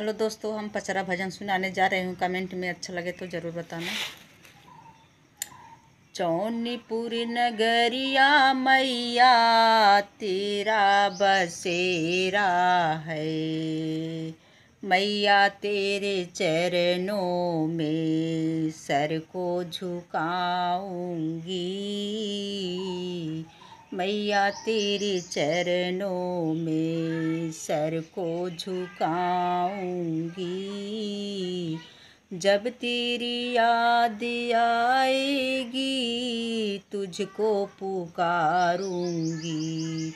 hello दोस्तों हम पचरा भजन सुनाने जा रहे हूँ कमेंट में अच्छा लगे तो ज़रूर बताना चौनीपुर नगरिया मैया तेरा बसेरा है मैया तेरे चरणों में सर को झुकाऊंगी मैया तेरे चरणों में सर को झुकाऊंगी जब तेरी याद आएगी तुझको पुकारूंगी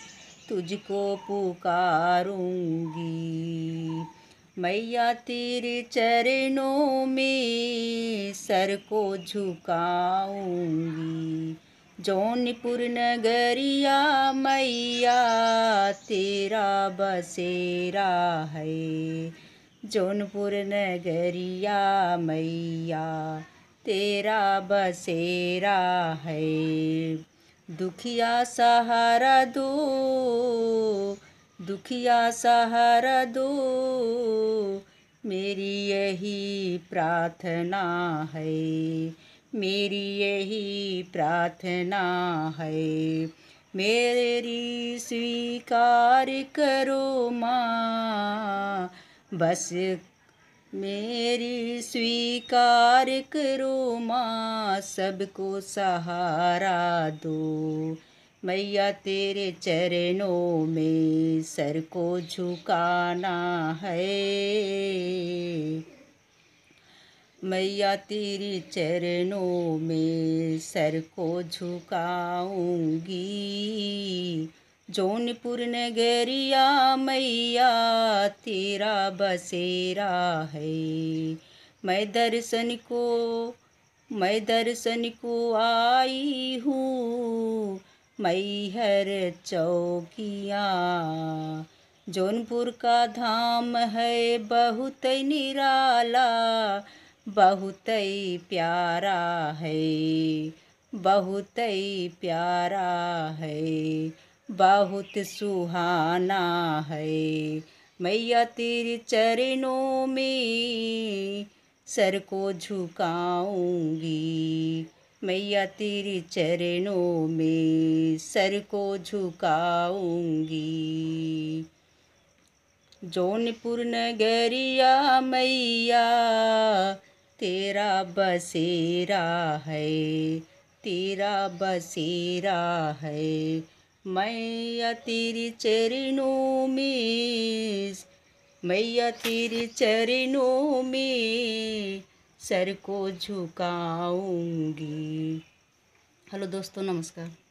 तुझको पुकारूंगी मैया तेरे चरणों में सर को झुकाऊंगी जौनपुर नगरिया मैया तेरा बसेरा है जौनपुर नगरिया मैया तेरा बसेरा है दुखिया सहारा दो दुखिया सहारा दो मेरी यही प्रार्थना है मेरी यही प्रार्थना है मेरी स्वीकार करो माँ बस मेरी स्वीकार करो माँ सबको सहारा दो मैया तेरे चरणों में सर को झुकाना है मैया तेरी चरणों में सर को झुकाऊंगी जौनपुर नगरिया मैया तेरा बसेरा है मैं दर्शन को मैं दर्शन को आई हूँ मैहर चौकिया जौनपुर का धाम है बहुत निराला बहुत ही प्यारा है बहुत ही प्यारा है बहुत सुहाना है मैया तेरे चरणों में सर को झुकाऊंगी मैया तेरे चरणों में सर को झुकाऊंगी जौनपुर नगरिया मैया तेरा बसेरा है तेरा बसेरा है मैया तेरी चरणों में मैया तेरी चरणों में सर को झुकाऊंगी हेलो दोस्तों नमस्कार